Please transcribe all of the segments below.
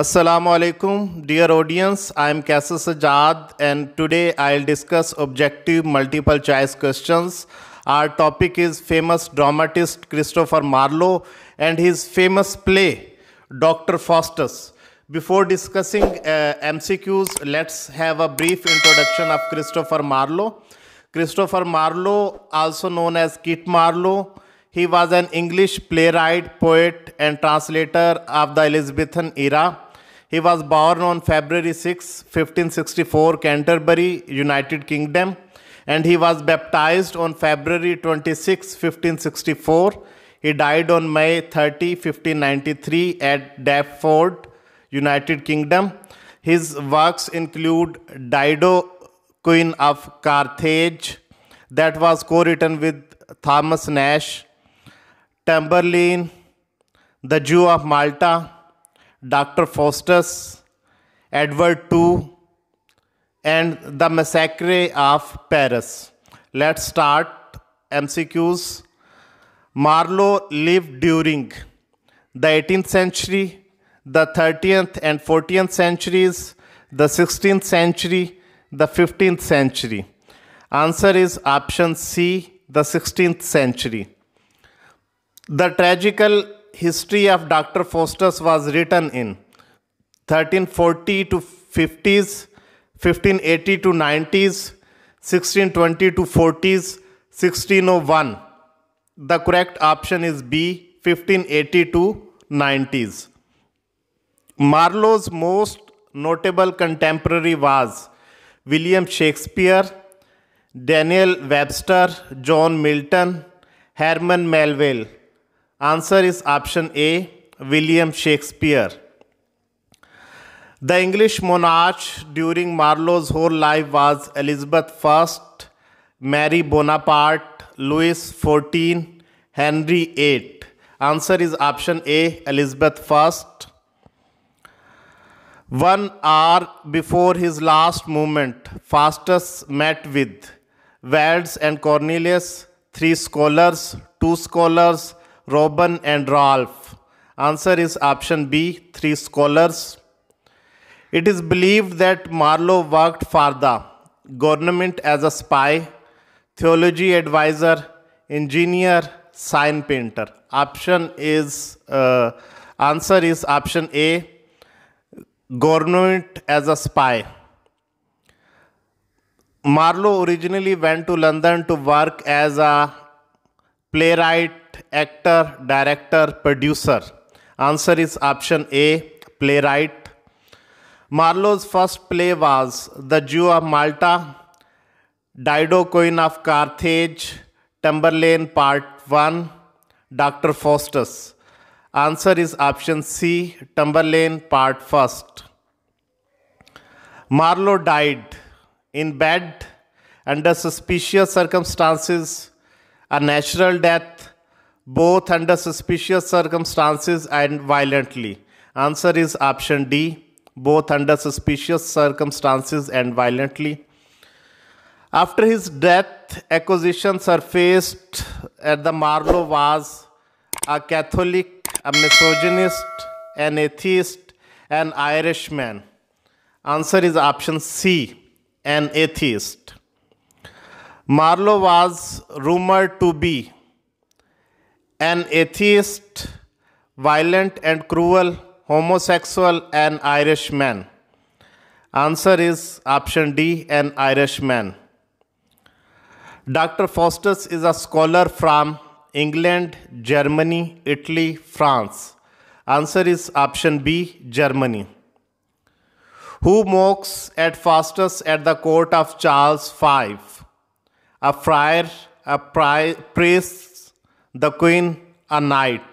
Assalamu alaikum, dear audience. I am Kaisa Sajad, and today I'll discuss objective multiple choice questions. Our topic is famous dramatist Christopher Marlowe and his famous play, Dr. Faustus. Before discussing uh, MCQs, let's have a brief introduction of Christopher Marlowe. Christopher Marlowe, also known as Kit Marlowe, he was an English playwright, poet, and translator of the Elizabethan era. He was born on February 6, 1564, Canterbury, United Kingdom, and he was baptized on February 26, 1564. He died on May 30, 1593 at Deptford, United Kingdom. His works include Dido, Queen of Carthage, that was co-written with Thomas Nash, *Tamburlaine*, The Jew of Malta, Dr. Faustus, Edward II, and the Massacre of Paris. Let's start MCQs. Marlowe lived during the 18th century, the 13th and 14th centuries, the 16th century, the 15th century. Answer is option C, the 16th century. The tragical history of Dr. Faustus was written in 1340 to 50s, 1580 to 90s, 1620 to 40s, 1601. The correct option is B, 1580 to 90s. Marlowe's most notable contemporary was William Shakespeare, Daniel Webster, John Milton, Herman Melville. Answer is option A, William Shakespeare. The English monarch during Marlowe's whole life was Elizabeth I, Mary Bonaparte, Louis XIV, Henry VIII. Answer is option A, Elizabeth I. One hour before his last movement, Faustus met with Valdes and Cornelius, three scholars, two scholars, Robin and Ralph. Answer is option B, three scholars. It is believed that Marlowe worked for the government as a spy, theology advisor, engineer, sign painter. Option is uh, answer is option A, government as a spy. Marlowe originally went to London to work as a playwright, actor, director, producer. Answer is option A, playwright. Marlowe's first play was The Jew of Malta, Dido Queen of Carthage, Tamburlaine Part 1, Dr. Faustus. Answer is option C, Tamburlaine Part 1st. Marlowe died in bed under suspicious circumstances a natural death, both under suspicious circumstances and violently? Answer is option D, both under suspicious circumstances and violently. After his death, accusations surfaced that the Marlowe was a Catholic, a misogynist, an atheist, an Irishman. Answer is option C, an atheist. Marlowe was rumored to be an atheist, violent and cruel, homosexual, and Irishman. Answer is option D, an Irishman. Dr. Faustus is a scholar from England, Germany, Italy, France. Answer is option B, Germany. Who mocks at Faustus at the court of Charles V? a friar, a pri- priest, the queen, a knight.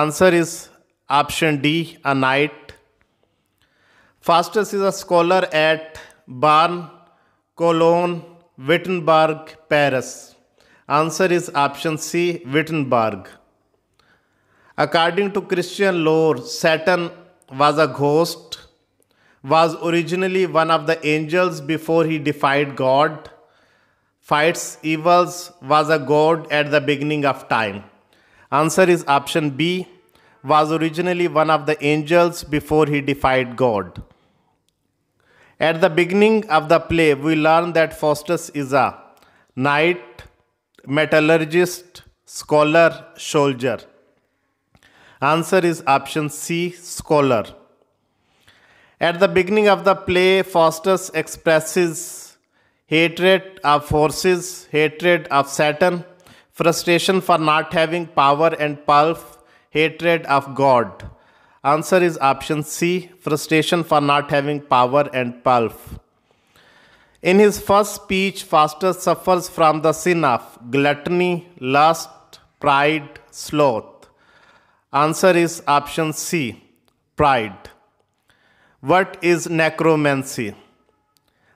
Answer is option D, a knight. Faustus is a scholar at Bern, Cologne, Wittenberg, Paris. Answer is option C, Wittenberg. According to Christian lore, Saturn was a ghost, was originally one of the angels before he defied God fights evils, was a god at the beginning of time? Answer is option B, was originally one of the angels before he defied God. At the beginning of the play, we learn that Faustus is a knight, metallurgist, scholar, soldier. Answer is option C, scholar. At the beginning of the play, Faustus expresses hatred of forces, hatred of Saturn, frustration for not having power and pelf, hatred of God. Answer is option C, frustration for not having power and pelf. In his first speech, Foster suffers from the sin of gluttony, lust, pride, sloth. Answer is option C, pride. What is necromancy?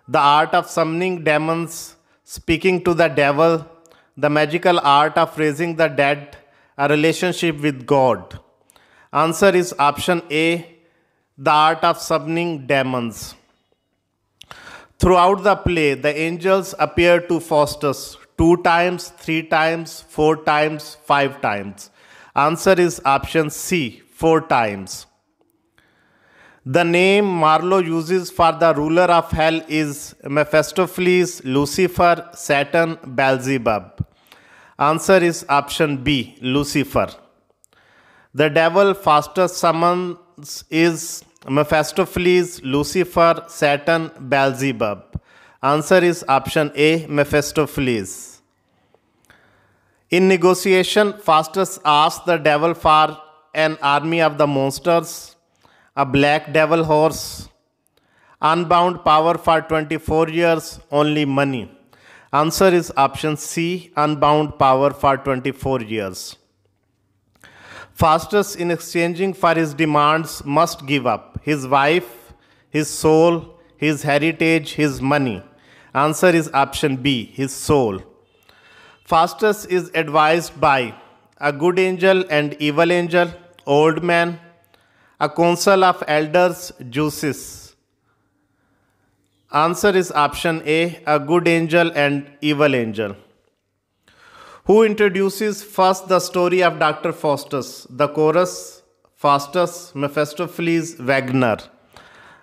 the art of summoning demons, speaking to the devil, the magical art of raising the dead, a relationship with God? Answer is option A the art of summoning demons. Throughout the play, the angels appear to Faustus two times, three times, four times, five times. Answer is option C, four times. The name Marlowe uses for the ruler of hell is Mephistopheles, Lucifer, Saturn, Beelzebub. Answer is option B, Lucifer. The devil fastest summons is Mephistopheles, Lucifer, Saturn, Beelzebub. Answer is option A, Mephistopheles. In negotiation, Faustus asks the devil for an army of the monsters a black devil horse, unbound power for 24 years, only money. Answer is option C, unbound power for 24 years. Fastus, in exchanging for his demands must give up his wife, his soul, his heritage, his money. Answer is option B, his soul. Fastus is advised by a good angel and evil angel, old man, a council of elders juices? Answer is option A, a good angel and evil angel. Who introduces first the story of Dr. Faustus? The chorus, Faustus, Mephistopheles, Wagner.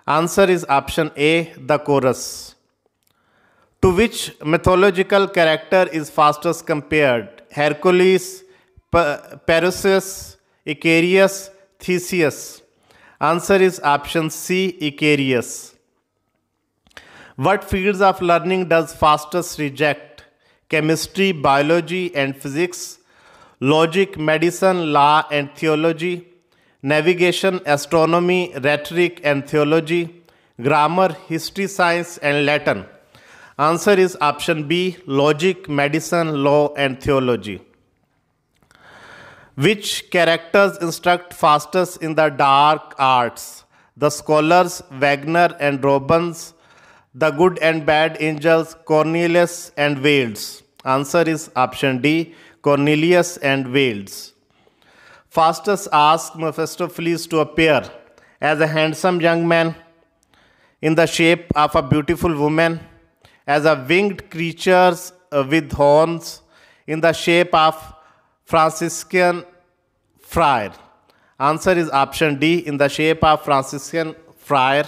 Answer is option A, the chorus. To which mythological character is Faustus compared? Hercules, Perseus, Icarus, Theseus. Answer is option C, Icarius. What fields of learning does fastest reject? Chemistry, biology and physics, logic, medicine, law and theology, navigation, astronomy, rhetoric and theology, grammar, history, science and Latin. Answer is option B, logic, medicine, law and theology. Which characters instruct fastest in the dark arts? The scholars Wagner and Robbins, the good and bad angels Cornelius and Wales. Answer is option D Cornelius and Wales. Faustus asked Mephistopheles to appear as a handsome young man in the shape of a beautiful woman, as a winged creature with horns in the shape of Franciscan friar. Answer is option D in the shape of Franciscan friar.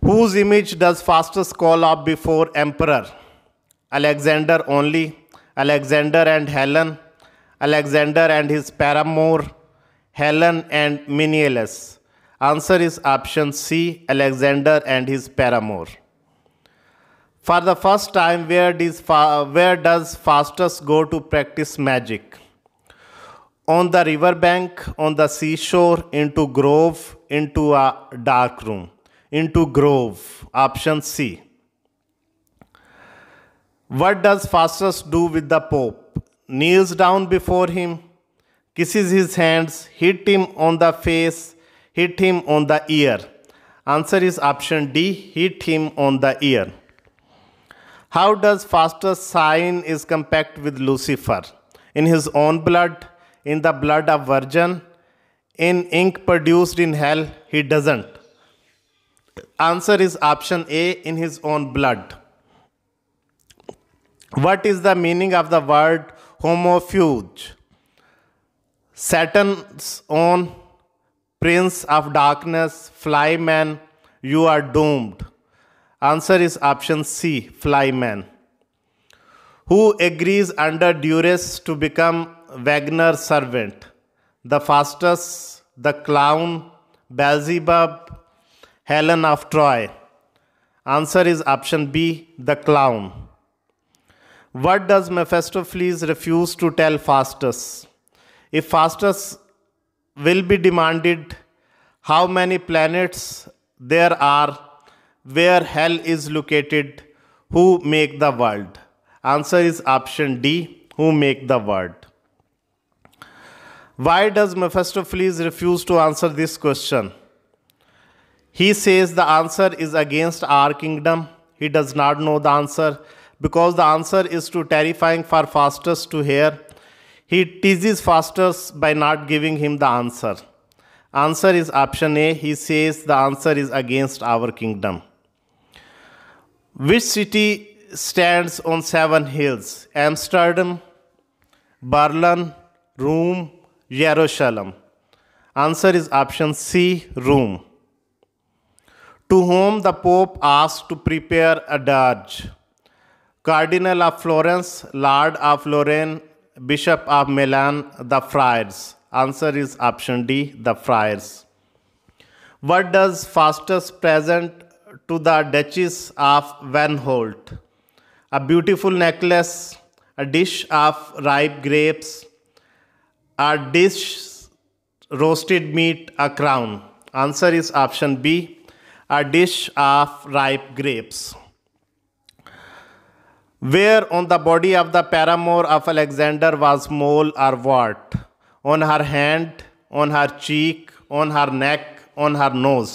Whose image does fastest call up before emperor? Alexander only, Alexander and Helen, Alexander and his paramour, Helen and Menelaus. Answer is option C, Alexander and his paramour. For the first time, where does, where does Faustus go to practice magic? on the river bank, on the seashore, into grove, into a dark room, into grove, option C. What does Faustus do with the Pope? Kneels down before him, kisses his hands, hit him on the face, hit him on the ear. Answer is option D, hit him on the ear. How does Faustus sign is compact with Lucifer? In his own blood, in the blood of virgin, in ink produced in hell, he doesn't. Answer is option A in his own blood. What is the meaning of the word homofuge? Satan's own prince of darkness, flyman, you are doomed. Answer is option C, flyman. Who agrees under duress to become Wagner servant, the fastest, the clown, Beelzebub, Helen of Troy. Answer is option B, the clown. What does Mephistopheles refuse to tell Faustus? If Faustus will be demanded how many planets there are, where hell is located, who make the world? Answer is option D, who make the world. Why does Mephistopheles refuse to answer this question? He says the answer is against our kingdom. He does not know the answer because the answer is too terrifying for Faustus to hear. He teases Faustus by not giving him the answer. Answer is option A. He says the answer is against our kingdom. Which city stands on seven hills? Amsterdam, Berlin, Rome, Jerusalem. Answer is option C, Rome. To whom the Pope asked to prepare a dirge. Cardinal of Florence, Lord of Lorraine, Bishop of Milan, the Friars. Answer is option D, the Friars. What does fastest present to the Duchess of Vanholt? A beautiful necklace, a dish of ripe grapes, a dish roasted meat a crown? Answer is option B. A dish of ripe grapes. Where on the body of the paramour of Alexander was mole or wart? On her hand, on her cheek, on her neck, on her nose.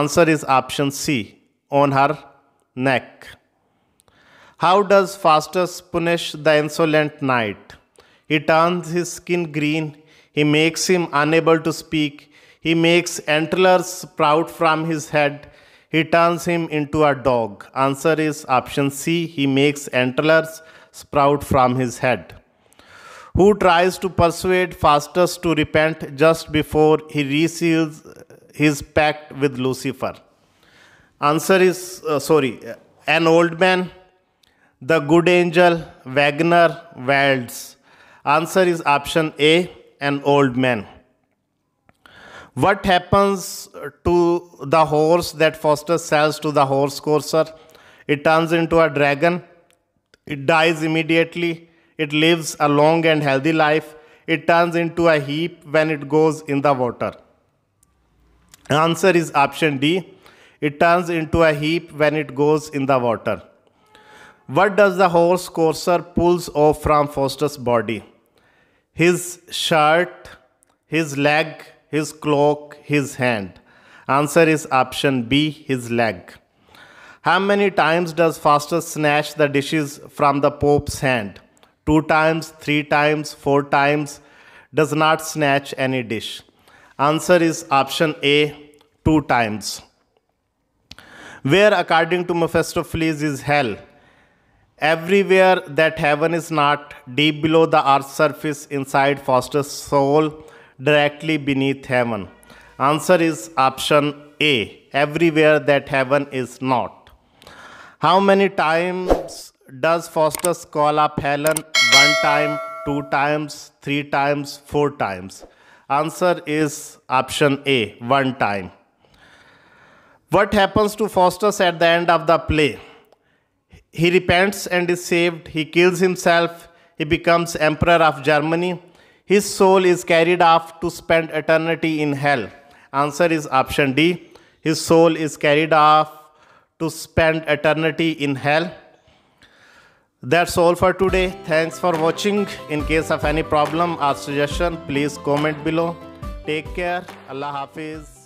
Answer is option C. On her neck. How does Faustus punish the insolent knight? He turns his skin green. He makes him unable to speak. He makes antlers sprout from his head. He turns him into a dog. Answer is option C. He makes antlers sprout from his head. Who tries to persuade Faustus to repent just before he reseals his pact with Lucifer? Answer is uh, sorry, an old man, the good angel, Wagner, Waltz. Answer is option A, an old man. What happens to the horse that Foster sells to the horse courser? It turns into a dragon. It dies immediately. It lives a long and healthy life. It turns into a heap when it goes in the water. Answer is option D. It turns into a heap when it goes in the water. What does the horse courser pulls off from Foster's body? His shirt, his leg, his cloak, his hand. Answer is option B, his leg. How many times does Foster snatch the dishes from the Pope's hand? Two times, three times, four times. Does not snatch any dish. Answer is option A, two times. Where, according to Mephistopheles, is hell? Everywhere that heaven is not, deep below the earth's surface, inside Foster's soul, directly beneath heaven. Answer is option A. Everywhere that heaven is not. How many times does Foster call up Helen? One time, two times, three times, four times. Answer is option A. One time. What happens to Foster at the end of the play? He repents and is saved. He kills himself. He becomes emperor of Germany. His soul is carried off to spend eternity in hell. Answer is option D. His soul is carried off to spend eternity in hell. That's all for today. Thanks for watching. In case of any problem or suggestion, please comment below. Take care. Allah Hafiz.